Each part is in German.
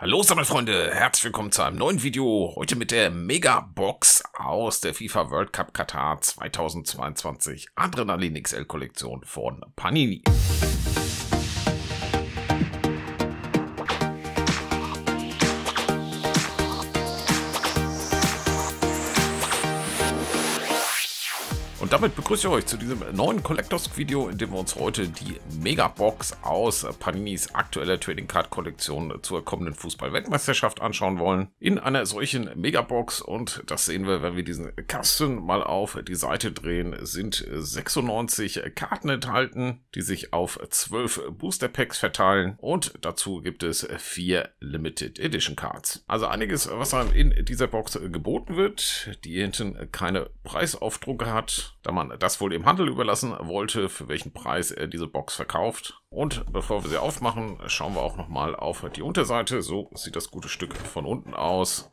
Hallo Sammelfreunde, herzlich willkommen zu einem neuen Video. Heute mit der Megabox aus der FIFA World Cup Katar 2022 Adrenalin XL Kollektion von Panini. damit begrüße ich euch zu diesem neuen Collectors Video, in dem wir uns heute die Megabox aus Paninis aktueller Trading Card Kollektion zur kommenden Fußball-Weltmeisterschaft anschauen wollen. In einer solchen Megabox und das sehen wir, wenn wir diesen Kasten mal auf die Seite drehen, sind 96 Karten enthalten, die sich auf 12 Booster Packs verteilen und dazu gibt es vier Limited Edition Cards. Also einiges, was einem in dieser Box geboten wird, die hinten keine Preisaufdrucke hat. Da wenn man das wohl dem Handel überlassen wollte, für welchen Preis er diese Box verkauft. Und bevor wir sie aufmachen, schauen wir auch nochmal auf die Unterseite. So sieht das gute Stück von unten aus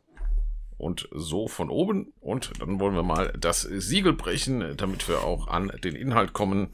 und so von oben. Und dann wollen wir mal das Siegel brechen, damit wir auch an den Inhalt kommen.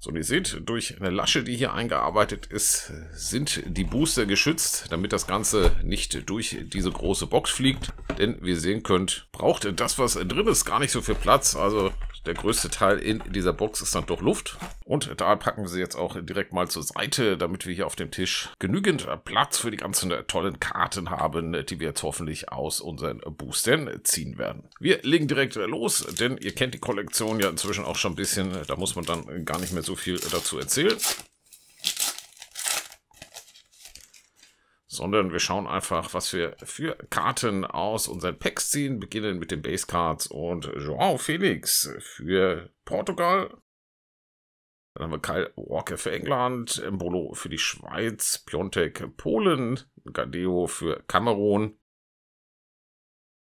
So, ihr seht, durch eine Lasche, die hier eingearbeitet ist, sind die Booster geschützt, damit das Ganze nicht durch diese große Box fliegt. Denn wie ihr sehen könnt, braucht das, was drin ist, gar nicht so viel Platz. Also der größte Teil in dieser Box ist dann doch Luft. Und da packen wir sie jetzt auch direkt mal zur Seite, damit wir hier auf dem Tisch genügend äh, Platz für die ganzen äh, tollen Karten haben, äh, die wir jetzt hoffentlich aus unseren Boostern ziehen werden. Wir legen direkt los, denn ihr kennt die Kollektion ja inzwischen auch schon ein bisschen. Da muss man dann gar nicht mehr so viel dazu erzählen. sondern wir schauen einfach, was wir für Karten aus unseren Packs ziehen, beginnen mit den Base Cards und Joao Felix für Portugal. Dann haben wir Kyle Walker für England, Mbolo für die Schweiz, Piontek Polen, Gadeo für Kamerun.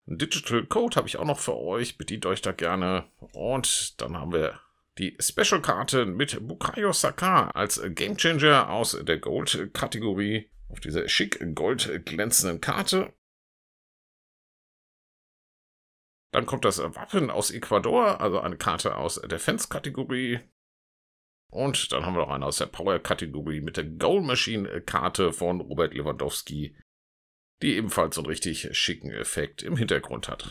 Ein Digital Code habe ich auch noch für euch, bedient euch da gerne. Und dann haben wir die special Karten mit Bukayo Saka als Game Changer aus der Gold-Kategorie auf dieser schick goldglänzenden Karte. Dann kommt das Wappen aus Ecuador, also eine Karte aus der Fans-Kategorie. Und dann haben wir noch eine aus der Power-Kategorie mit der Goal Machine-Karte von Robert Lewandowski, die ebenfalls einen richtig schicken Effekt im Hintergrund hat.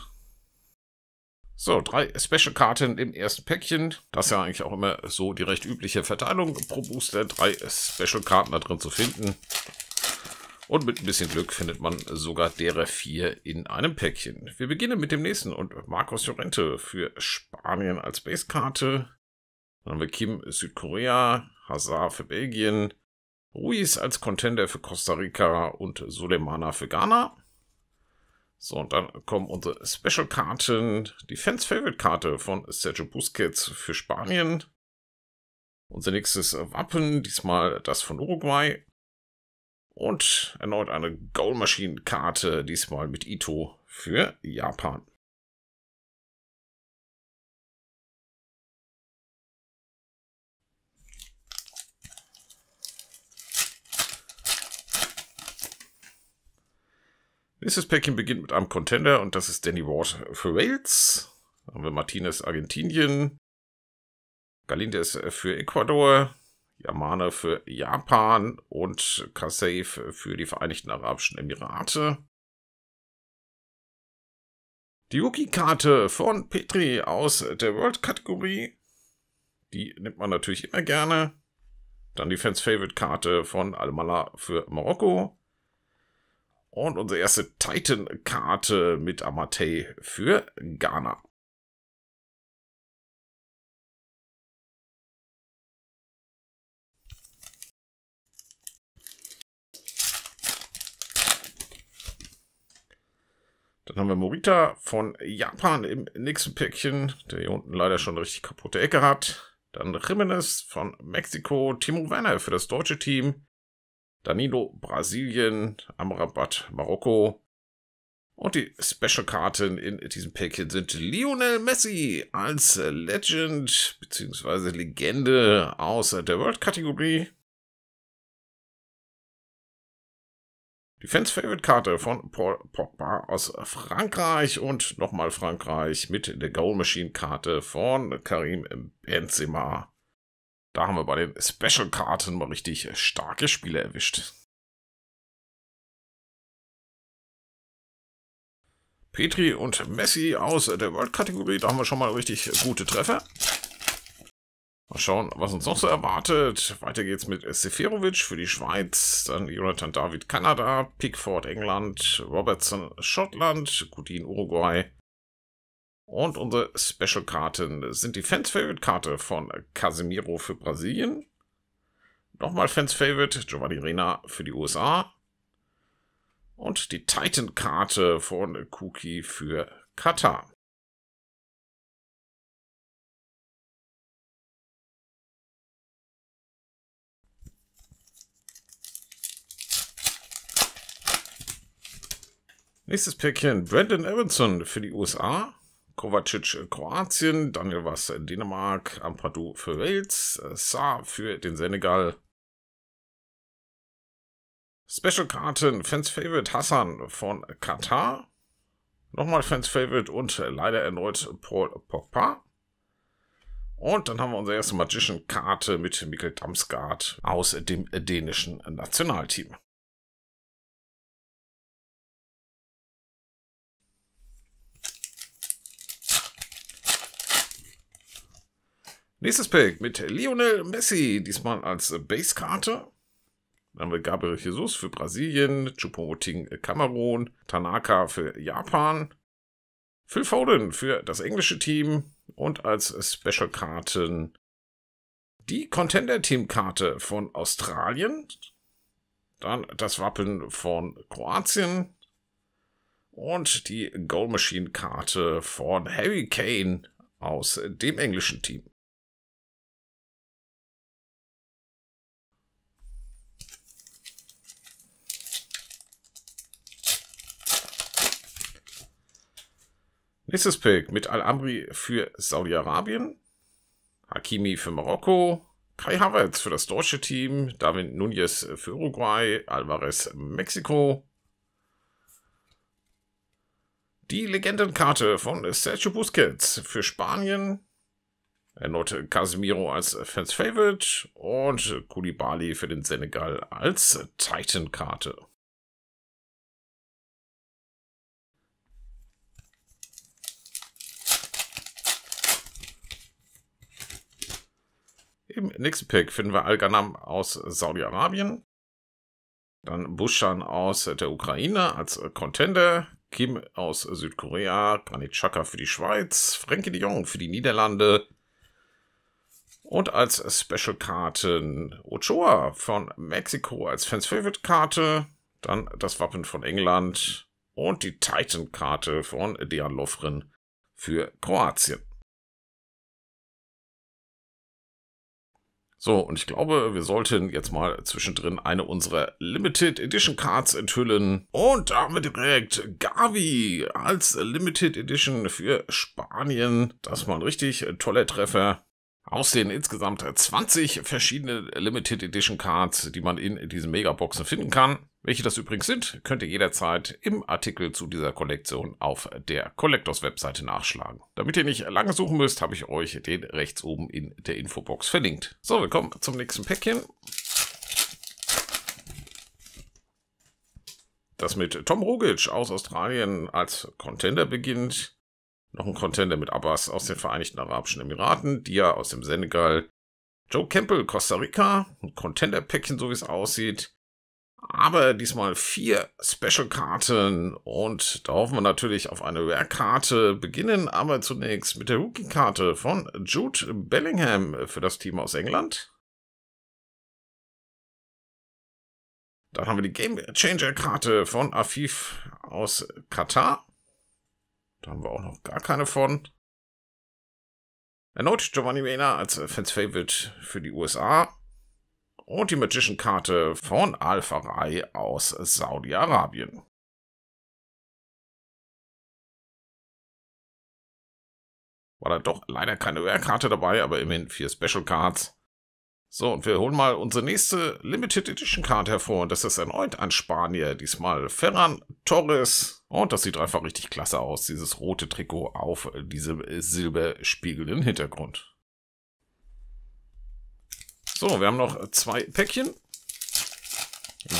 So, drei Special-Karten im ersten Päckchen. Das ist ja eigentlich auch immer so die recht übliche Verteilung pro Booster, drei Special-Karten da drin zu finden. Und mit ein bisschen Glück findet man sogar derer vier in einem Päckchen. Wir beginnen mit dem nächsten und Marcos Llorente für Spanien als Basekarte. Dann haben wir Kim Südkorea, Hazard für Belgien, Ruiz als Contender für Costa Rica und Soleimana für Ghana. So, und dann kommen unsere Special-Karten. Die Fans-Favorite-Karte von Sergio Busquets für Spanien. Unser nächstes Wappen, diesmal das von Uruguay. Und erneut eine Goal Machine Karte, diesmal mit Ito für Japan. Nächstes Päckchen beginnt mit einem Contender und das ist Danny Ward für Wales. Dann haben wir Martinez Argentinien. Galinde ist für Ecuador. Yamane für Japan und Kaseif für die Vereinigten Arabischen Emirate. Die yuki karte von Petri aus der World-Kategorie. Die nimmt man natürlich immer gerne. Dann die Fans-Favorite-Karte von Almala für Marokko. Und unsere erste Titan-Karte mit Amatei für Ghana. Dann haben wir Morita von Japan im nächsten Päckchen, der hier unten leider schon eine richtig kaputte Ecke hat. Dann Jimenez von Mexiko, Timo Werner für das deutsche Team, Danilo Brasilien, Amrabat Marokko. Und die Special-Karten in diesem Päckchen sind Lionel Messi als Legend bzw. Legende aus der World-Kategorie. Die Fans Favorite Karte von Paul Pogba aus Frankreich und nochmal Frankreich mit der Goal Machine Karte von Karim Benzema. Da haben wir bei den Special Karten mal richtig starke Spiele erwischt. Petri und Messi aus der World-Kategorie, da haben wir schon mal richtig gute Treffer. Mal schauen, was uns noch so erwartet. Weiter geht's mit Seferovic für die Schweiz, dann Jonathan David Kanada, Pickford England, Robertson Schottland, Gudin Uruguay. Und unsere Special-Karten sind die Fans-Favorite-Karte von Casemiro für Brasilien. Nochmal Fans-Favorite, Giovanni Rena für die USA. Und die Titan-Karte von Kuki für Katar. Nächstes Päckchen, Brandon Evanson für die USA, Kovacic Kroatien, Daniel Wass Dänemark, Ampadu für Wales, äh, Saar für den Senegal. Special-Karten, Fans Favorite Hassan von Katar, nochmal Fans Favorite und leider erneut Paul Pogba. Und dann haben wir unsere erste Magician-Karte mit Mikkel Damsgaard aus dem dänischen Nationalteam. Nächstes Pack mit Lionel Messi, diesmal als Basekarte. Dann haben wir Gabriel Jesus für Brasilien, Chupomoting Kamerun, Tanaka für Japan, Phil Foden für das englische Team und als Special-Karten die Contender-Team-Karte von Australien, dann das Wappen von Kroatien und die Goal Machine-Karte von Harry Kane aus dem englischen Team. Nächstes Pick mit Al-Amri für Saudi-Arabien, Hakimi für Marokko, Kai Havertz für das deutsche Team, David Nunez für Uruguay, Alvarez Mexiko. Die Legendenkarte von Sergio Busquets für Spanien, erneut Casemiro als Fans Favorite und Koulibaly für den Senegal als Titan-Karte. Im nächsten Pick finden wir Al-Ghanam aus Saudi-Arabien. Dann Buschan aus der Ukraine als Contender. Kim aus Südkorea. Granit Chaka für die Schweiz. Frenkie de Jong für die Niederlande. Und als Special-Karten Ochoa von Mexiko als Fans-Favorite-Karte. Dann das Wappen von England. Und die Titan-Karte von Dejan Lovren für Kroatien. So, und ich glaube, wir sollten jetzt mal zwischendrin eine unserer Limited Edition Cards enthüllen. Und damit direkt Gavi als Limited Edition für Spanien. Das war ein richtig toller Treffer. Aus den insgesamt 20 verschiedenen Limited Edition Cards, die man in diesen Megaboxen finden kann, welche das übrigens sind, könnt ihr jederzeit im Artikel zu dieser Kollektion auf der Collectors Webseite nachschlagen. Damit ihr nicht lange suchen müsst, habe ich euch den rechts oben in der Infobox verlinkt. So, wir kommen zum nächsten Päckchen. Das mit Tom Rogic aus Australien als Contender beginnt. Noch ein Contender mit Abbas aus den Vereinigten Arabischen Emiraten, Dia aus dem Senegal, Joe Campbell, Costa Rica, ein Contender-Päckchen, so wie es aussieht aber diesmal vier Special-Karten und da hoffen wir natürlich auf eine Rare-Karte. Beginnen aber zunächst mit der Rookie-Karte von Jude Bellingham für das Team aus England. Dann haben wir die Game Changer-Karte von Afif aus Katar. Da haben wir auch noch gar keine von. Erneut Giovanni Reyna als Fans Favorite für die USA und die magician karte von Al-Farai aus Saudi-Arabien. War da doch leider keine Rare-Karte dabei, aber immerhin vier Special Cards. So, und wir holen mal unsere nächste Limited Edition karte hervor. Und das ist erneut ein Spanier, diesmal Ferran Torres. Und das sieht einfach richtig klasse aus, dieses rote Trikot auf diesem silberspiegelnden Hintergrund. So, wir haben noch äh, zwei Päckchen.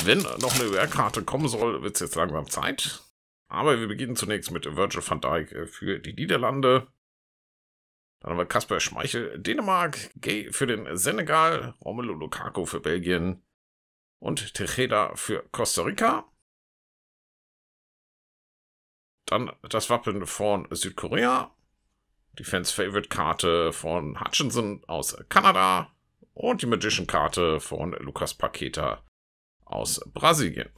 Wenn noch eine UR-Karte kommen soll, wird es jetzt langsam Zeit. Aber wir beginnen zunächst mit Virgil van Dijk äh, für die Niederlande. Dann haben wir Kasper Schmeichel, Dänemark, Gay für den Senegal, Romelu Lukaku für Belgien und Tejeda für Costa Rica. Dann das Wappen von Südkorea, die Fans Favorite Karte von Hutchinson aus Kanada, und die Magician Karte von Lukas Paqueta aus Brasilien.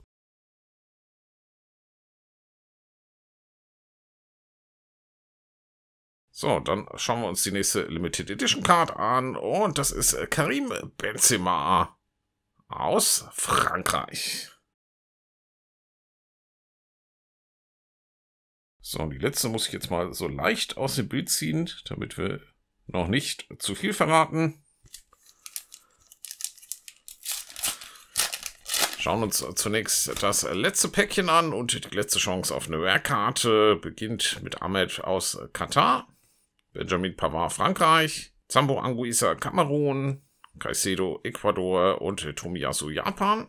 So, dann schauen wir uns die nächste Limited Edition Card an und das ist Karim Benzema aus Frankreich. So, und die letzte muss ich jetzt mal so leicht aus dem Bild ziehen, damit wir noch nicht zu viel verraten. Schauen uns zunächst das letzte Päckchen an und die letzte Chance auf eine Werkkarte beginnt mit Ahmed aus Katar, Benjamin Pavard Frankreich, Zambo Anguissa Kamerun, Caicedo Ecuador und Tomiyasu Japan.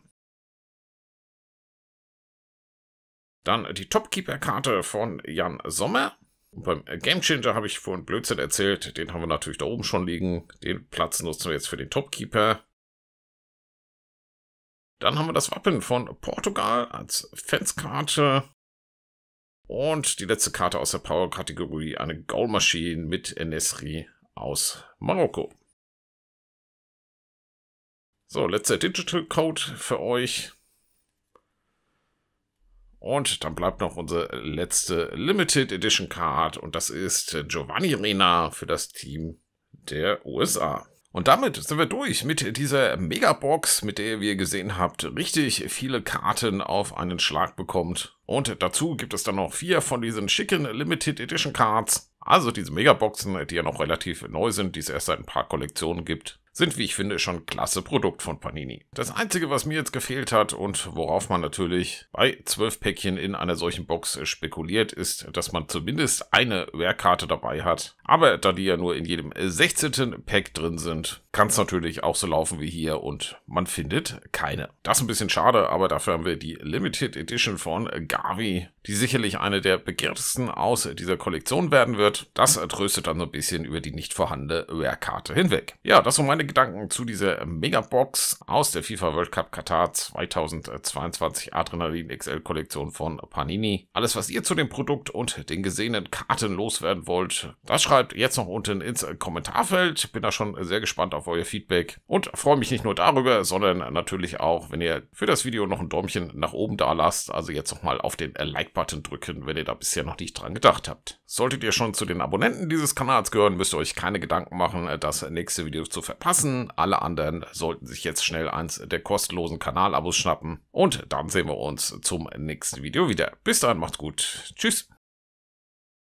Dann die Topkeeper-Karte von Jan Sommer. Und beim Gamechanger habe ich vorhin Blödsinn erzählt. Den haben wir natürlich da oben schon liegen. Den Platz nutzen wir jetzt für den Topkeeper. Dann haben wir das Wappen von Portugal als Fanskarte. Und die letzte Karte aus der Power-Kategorie, eine Goal Machine mit Enesri aus Marokko. So, letzter Digital Code für euch. Und dann bleibt noch unsere letzte Limited Edition Card und das ist Giovanni Rena für das Team der USA. Und damit sind wir durch mit dieser Megabox, mit der ihr, wie ihr gesehen habt, richtig viele Karten auf einen Schlag bekommt. Und dazu gibt es dann noch vier von diesen schicken Limited Edition Cards. Also diese Megaboxen, die ja noch relativ neu sind, die es erst seit ein paar Kollektionen gibt sind, wie ich finde, schon klasse Produkt von Panini. Das Einzige, was mir jetzt gefehlt hat und worauf man natürlich bei zwölf Päckchen in einer solchen Box spekuliert, ist, dass man zumindest eine Werkkarte dabei hat. Aber da die ja nur in jedem 16. Pack drin sind, kann es natürlich auch so laufen wie hier und man findet keine. Das ist ein bisschen schade, aber dafür haben wir die Limited Edition von Gavi die sicherlich eine der begehrtesten aus dieser Kollektion werden wird. Das tröstet dann so ein bisschen über die nicht vorhandene Rare-Karte hinweg. Ja, das sind meine Gedanken zu dieser Megabox aus der FIFA World Cup Katar 2022 Adrenalin XL Kollektion von Panini. Alles, was ihr zu dem Produkt und den gesehenen Karten loswerden wollt, das schreibt jetzt noch unten ins Kommentarfeld. Bin da schon sehr gespannt auf euer Feedback und freue mich nicht nur darüber, sondern natürlich auch, wenn ihr für das Video noch ein Däumchen nach oben da lasst. Also jetzt nochmal auf den Like-Button Like-Button drücken, wenn ihr da bisher noch nicht dran gedacht habt. Solltet ihr schon zu den Abonnenten dieses Kanals gehören, müsst ihr euch keine Gedanken machen, äh, das nächste Video zu verpassen. Alle anderen sollten sich jetzt schnell eins äh, der kostenlosen Kanalabos schnappen. Und dann sehen wir uns zum nächsten Video wieder. Bis dahin, macht's gut. Tschüss.